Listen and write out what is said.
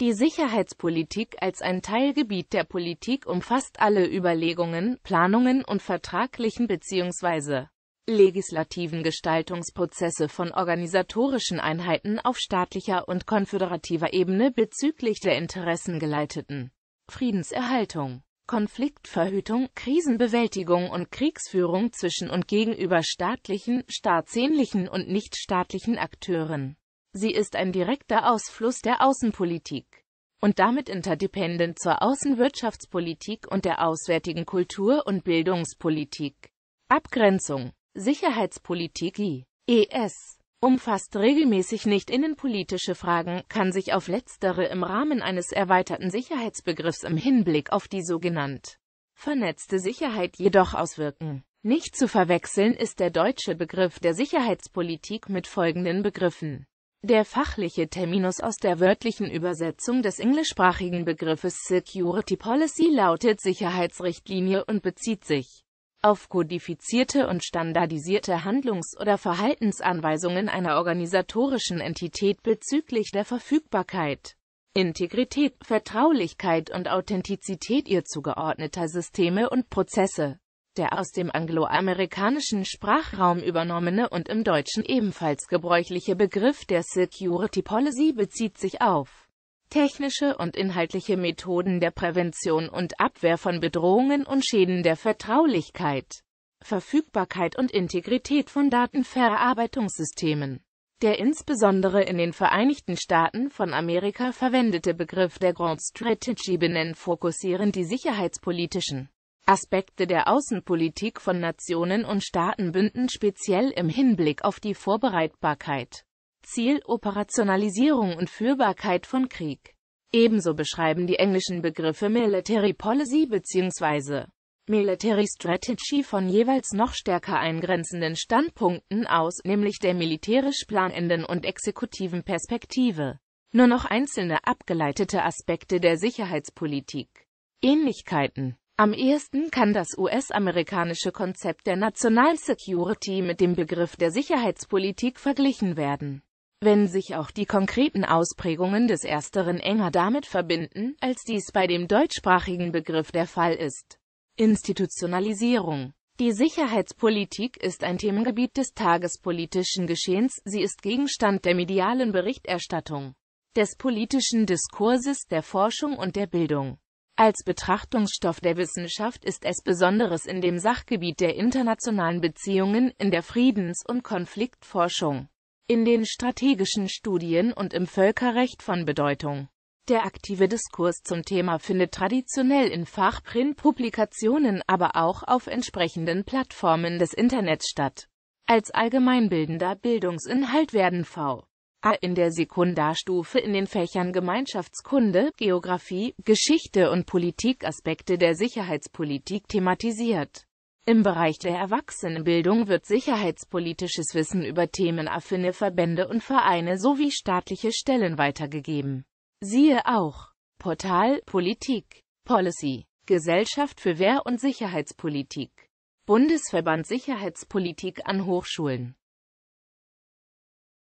Die Sicherheitspolitik als ein Teilgebiet der Politik umfasst alle Überlegungen, Planungen und vertraglichen bzw. legislativen Gestaltungsprozesse von organisatorischen Einheiten auf staatlicher und konföderativer Ebene bezüglich der interessengeleiteten Friedenserhaltung, Konfliktverhütung, Krisenbewältigung und Kriegsführung zwischen und gegenüber staatlichen, staatsähnlichen und nichtstaatlichen Akteuren. Sie ist ein direkter Ausfluss der Außenpolitik und damit interdependent zur Außenwirtschaftspolitik und der auswärtigen Kultur- und Bildungspolitik. Abgrenzung Sicherheitspolitik IES umfasst regelmäßig nicht innenpolitische Fragen, kann sich auf letztere im Rahmen eines erweiterten Sicherheitsbegriffs im Hinblick auf die sogenannte vernetzte Sicherheit jedoch auswirken. Nicht zu verwechseln ist der deutsche Begriff der Sicherheitspolitik mit folgenden Begriffen der fachliche Terminus aus der wörtlichen Übersetzung des englischsprachigen Begriffes Security Policy lautet Sicherheitsrichtlinie und bezieht sich auf kodifizierte und standardisierte Handlungs- oder Verhaltensanweisungen einer organisatorischen Entität bezüglich der Verfügbarkeit, Integrität, Vertraulichkeit und Authentizität ihr zugeordneter Systeme und Prozesse. Der aus dem angloamerikanischen Sprachraum übernommene und im Deutschen ebenfalls gebräuchliche Begriff der Security Policy bezieht sich auf technische und inhaltliche Methoden der Prävention und Abwehr von Bedrohungen und Schäden der Vertraulichkeit, Verfügbarkeit und Integrität von Datenverarbeitungssystemen. Der insbesondere in den Vereinigten Staaten von Amerika verwendete Begriff der Grand Strategy benennt fokussieren die sicherheitspolitischen Aspekte der Außenpolitik von Nationen und Staatenbünden speziell im Hinblick auf die Vorbereitbarkeit, Ziel, Operationalisierung und Führbarkeit von Krieg. Ebenso beschreiben die englischen Begriffe Military Policy bzw. Military Strategy von jeweils noch stärker eingrenzenden Standpunkten aus, nämlich der militärisch planenden und exekutiven Perspektive. Nur noch einzelne abgeleitete Aspekte der Sicherheitspolitik. Ähnlichkeiten am ehesten kann das US-amerikanische Konzept der National Security mit dem Begriff der Sicherheitspolitik verglichen werden. Wenn sich auch die konkreten Ausprägungen des Ersteren enger damit verbinden, als dies bei dem deutschsprachigen Begriff der Fall ist. Institutionalisierung Die Sicherheitspolitik ist ein Themengebiet des tagespolitischen Geschehens, sie ist Gegenstand der medialen Berichterstattung, des politischen Diskurses, der Forschung und der Bildung. Als Betrachtungsstoff der Wissenschaft ist es besonderes in dem Sachgebiet der internationalen Beziehungen, in der Friedens- und Konfliktforschung, in den strategischen Studien und im Völkerrecht von Bedeutung. Der aktive Diskurs zum Thema findet traditionell in Fachprint-Publikationen, aber auch auf entsprechenden Plattformen des Internets statt. Als allgemeinbildender Bildungsinhalt werden V. A in der Sekundarstufe in den Fächern Gemeinschaftskunde, Geografie, Geschichte und Politik Aspekte der Sicherheitspolitik thematisiert. Im Bereich der Erwachsenenbildung wird sicherheitspolitisches Wissen über themenaffine Verbände und Vereine sowie staatliche Stellen weitergegeben. Siehe auch Portal Politik Policy Gesellschaft für Wehr- und Sicherheitspolitik Bundesverband Sicherheitspolitik an Hochschulen